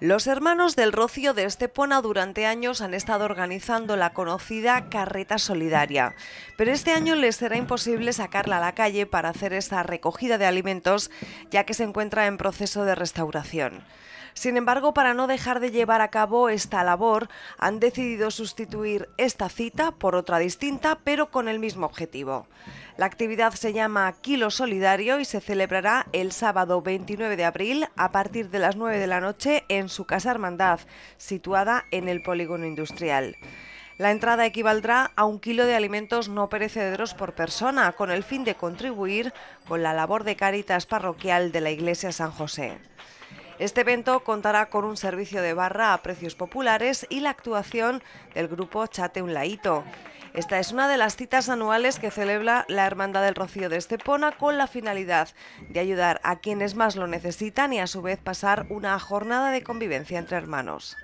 Los hermanos del Rocío de Estepona durante años han estado organizando la conocida Carreta Solidaria, pero este año les será imposible sacarla a la calle para hacer esa recogida de alimentos, ya que se encuentra en proceso de restauración. Sin embargo, para no dejar de llevar a cabo esta labor, han decidido sustituir esta cita por otra distinta, pero con el mismo objetivo. La actividad se llama Kilo Solidario y se celebrará el sábado 29 de abril a partir de las 9 de la noche en su casa hermandad, situada en el polígono industrial. La entrada equivaldrá a un kilo de alimentos no perecederos por persona, con el fin de contribuir con la labor de caritas parroquial de la Iglesia San José. Este evento contará con un servicio de barra a precios populares y la actuación del grupo Chate Un Laito. Esta es una de las citas anuales que celebra la Hermandad del Rocío de Estepona con la finalidad de ayudar a quienes más lo necesitan y a su vez pasar una jornada de convivencia entre hermanos.